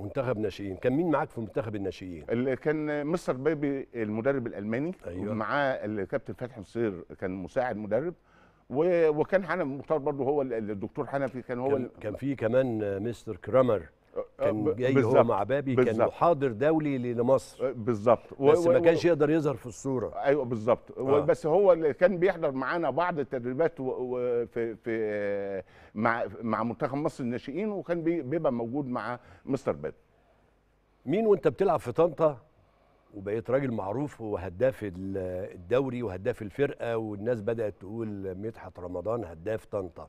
منتخب ناشئين كان مين معاك في منتخب الناشئين اللي كان مستر بيبي المدرب الالماني أيوة. ومعاه الكابتن فتحي نصير كان مساعد مدرب وكان حنفي مختار برضه هو الدكتور حنفي كان هو كان, ال... كان في كمان مستر كرامر كان جاي بالزبط. هو مع بابي بالزبط. كان محاضر دولي لمصر أه، بالظبط بس ما كانش يقدر يظهر في الصوره ايوه بالظبط آه. بس هو اللي كان بيحضر معانا بعض التدريبات و... و... في في آه، مع مع منتخب مصر الناشئين وكان بيبقى موجود مع مستر باب مين وانت بتلعب في طنطا وبقيت راجل معروف وهداف الدوري وهداف الفرقه والناس بدات تقول مدحت رمضان هداف طنطا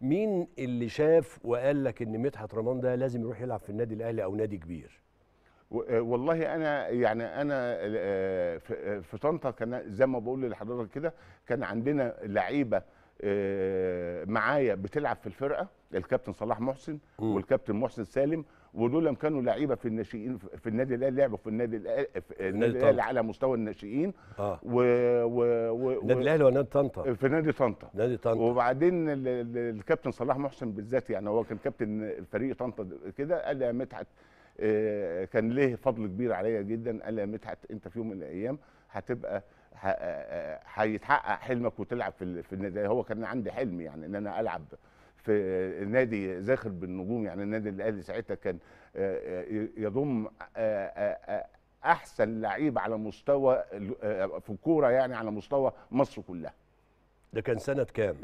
مين اللي شاف وقال لك ان مدحت رمضان ده لازم يروح يلعب في النادي الاهلي او نادي كبير آه، والله انا يعني انا آه، آه، في طنطا كان زي ما بقول لحضرتك كده كان عندنا لعيبه معايا بتلعب في الفرقه الكابتن صلاح محسن والكابتن محسن سالم ودول لم كانوا لعيبه في الناشئين في النادي الاهلي لعبوا في النادي الاهلي على مستوى الناشئين اه و... و... و... النادي الاهلي ولا نادي طنطا؟ في نادي طنطا نادي طنطا وبعدين الكابتن صلاح محسن بالذات يعني هو كان كابتن فريق طنطا كده قال لي يا مدحت آه، كان ليه فضل كبير عليا جدا قال لي يا مدحت انت في يوم من الايام هتبقى آه، آه، هيتحقق حلمك وتلعب في النادي هو كان عندي حلم يعني ان انا العب في نادي زاخر بالنجوم يعني النادي الاهلي ساعتها كان آه، آه، يضم آه، احسن لعيب على مستوى في الكوره يعني على مستوى مصر كلها ده كان سنة كام؟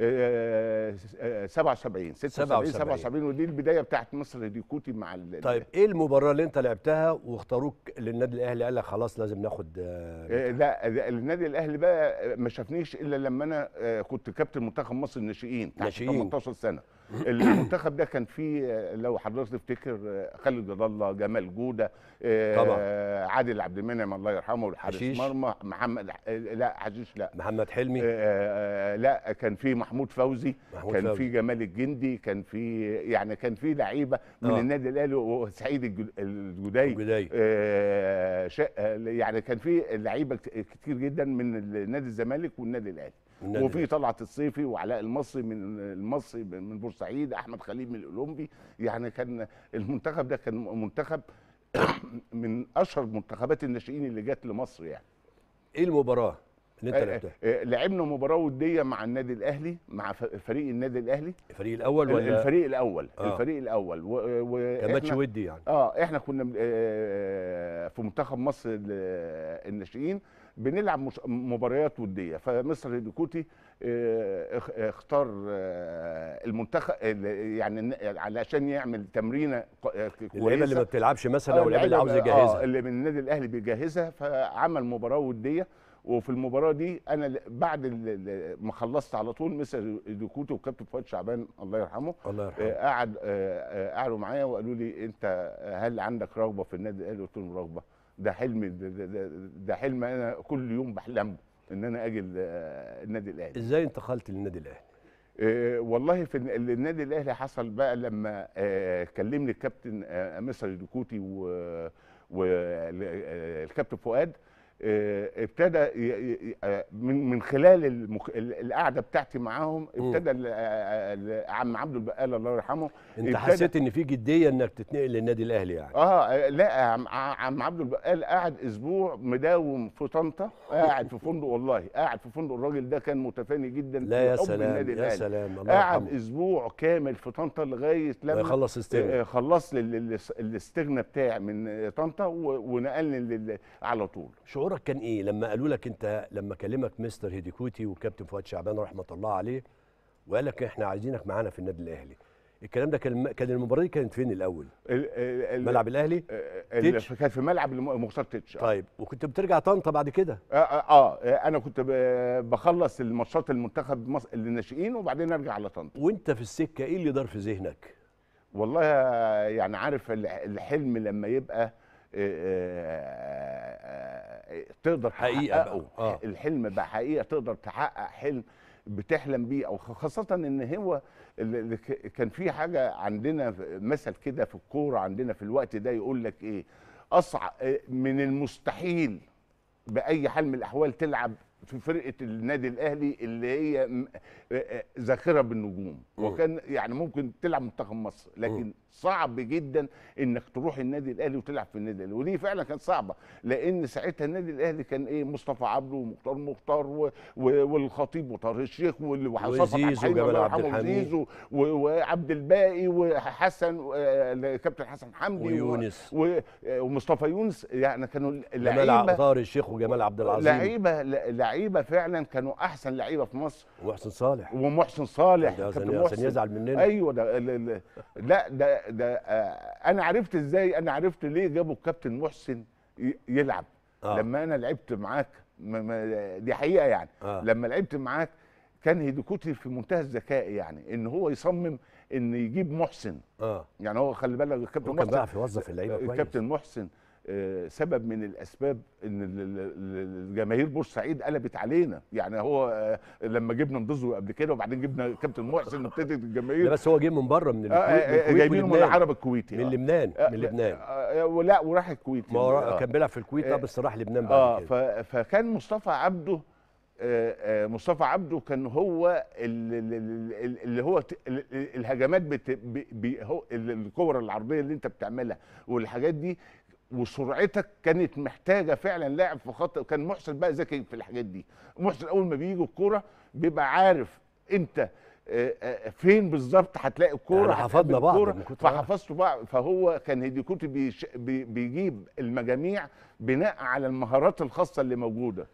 77 76 77 ودي البداية بتاعت مصر اليكوتي مع ال طيب ايه المباراة اللي انت لعبتها واختاروك للنادي الاهلي قال لك خلاص لازم ناخد آه، آه، لا النادي الاهلي بقى ما شافنيش الا لما انا آه، كنت كابتن منتخب مصر الناشئين تحت 18 سنة المنتخب ده كان فيه لو حضرتك تفتكر خالد رضا الله جمال جوده طبعا عادل عبد المنعم الله يرحمه والحارس مرمى محمد لا حشيش لا محمد حلمي لا كان في محمود فوزي محمود كان في جمال الجندي كان في يعني كان في لعيبه من آه. النادي الاهلي وسعيد الجدي آه يعني كان في لعيبه كتير جدا من نادي الزمالك والنادي الاهلي وفي طلعت الصيفي وعلاء المصري من المصري من بورسعيد احمد خليل من الاولمبي يعني كان المنتخب ده كان منتخب من اشهر منتخبات الناشئين اللي جت لمصر يعني ايه المباراه 2 3 آه، آه، آه، لعبنا مباراه وديه مع النادي الاهلي مع فريق النادي الاهلي الفريق الاول ولا الفريق الاول آه. الفريق الاول و... و... كان ماتش ودي يعني اه احنا كنا في منتخب مصر الناشئين بنلعب مباريات وديه فمصر الديكوتي اختار المنتخب يعني علشان يعمل تمرينه كويسه اللعيبه اللي ما بتلعبش مثلا او اللعيبه اللي عاوز يجهزها آه اللي من النادي الاهلي بيجهزها فعمل مباراه وديه وفي المباراه دي انا بعد ما خلصت على طول مستر دوكوتو وكابتن فؤاد شعبان الله يرحمه الله يرحمه آه، قعد آه، آه، قعدوا معايا وقالوا لي انت هل عندك رغبه في النادي الاهلي قلت لهم رغبه ده حلمي ده, ده, ده حلم انا كل يوم بحلمه ان انا اجي النادي الاهلي ازاي انتقلت للنادي الاهلي والله في النادي الاهلي حصل بقى لما كلمني الكابتن مستر مصري دوكوتي والكابتن فؤاد آه، ابتدى آه، من خلال القعده بتاعتي معاهم ابتدى آه، عم عبد البقال الله يرحمه انت حسيت ان في جديه انك تتنقل للنادي الاهلي يعني اه لا عم, عبد البقال قعد اسبوع مداوم في طنطا قاعد في فندق والله قاعد في فندق الراجل ده كان متفاني جدا لا يا سلام يا الأهلي. سلام الله قعد اسبوع كامل في طنطا لغايه لما خلص استغنى خلص الاستغنى بتاعي من طنطا ونقلني على طول شعور شعورك كان ايه لما قالوا لك انت لما كلمك مستر هيديكوتي وكابتن فؤاد شعبان رحمه الله عليه وقال لك احنا عايزينك معانا في النادي الاهلي الكلام ده كان كان المباراه دي كانت فين الاول؟ الـ الـ ملعب الاهلي؟ كان كانت في ملعب مختار تيتش طيب وكنت بترجع طنطا بعد كده؟ آه, آه, اه, آه، انا كنت بخلص الماتشات المنتخب مصر للناشئين وبعدين ارجع على طنطا وانت في السكه ايه اللي دار في ذهنك؟ والله يعني عارف الحلم لما يبقى آه، آه، تقدر حقيقه آه. آه. الحلم بقى حقيقه تقدر تحقق حلم بتحلم بيه او خاصه ان هو كان في حاجه عندنا مثل كده في الكوره عندنا في الوقت ده يقول لك ايه اصعب آه، من المستحيل باي حال من الاحوال تلعب في فرقه النادي الاهلي اللي هي آه، آه، ذاخره بالنجوم وكان يعني ممكن تلعب منتخب مصر لكن صعب جدا انك تروح النادي الاهلي وتلعب في النادي الاهلي ودي فعلا كانت صعبه لان ساعتها النادي الاهلي كان ايه مصطفى عبده ومختار مختار و... و... والخطيب وطارق الشيخ وحسن وجمال عبد الحميد وعبد الباقي وحسن آه، كابتن حسن حمدي ويونس و... ومصطفى يونس يعني كانوا لعيبه طارق الشيخ وجمال عبد العظيم لعيبه لعيبه لعيبه فعلا كانوا احسن لعيبه في مصر ومحسن صالح ومحسن صالح كان محسن يزعل مننا ايوه ده لا ده ده آه، انا عرفت ازاي انا عرفت ليه جابوا الكابتن محسن يلعب آه. لما انا لعبت معاك دي حقيقه يعني آه. لما لعبت معاك كان هيدوكوتي في منتهى الذكاء يعني ان هو يصمم ان يجيب محسن اه يعني هو خلي بالك الكابتن محسن كان بيعرف يوظف اللعيبه آه، كويس الكابتن محسن سبب من الاسباب ان الجماهير بورسعيد قلبت علينا يعني هو آه، لما جبنا مضزو قبل كده وبعدين جبنا كابتن محسن ابتدت الجماهير بس هو جه من بره من آه، آه، الكويت جايبينه من العرب الكويتي من لبنان من لبنان لا وراح الكويت ما هو كان بيلعب في الكويت اه بس راح لبنان بعد كده فكان مصطفى عبده مصطفى عبده كان هو اللي هو الهجمات بت... بي... هو الكور العرضيه اللي انت بتعملها والحاجات دي وسرعتك كانت محتاجه فعلا لاعب في خط كان محسن بقى ذكي في الحاجات دي محسن اول ما بيجي الكوره بيبقى عارف انت فين بالظبط هتلاقي الكوره حفظنا بعض فحفظتوا بعض فهو كان هيديكوتي بيجيب المجاميع بناء على المهارات الخاصه اللي موجوده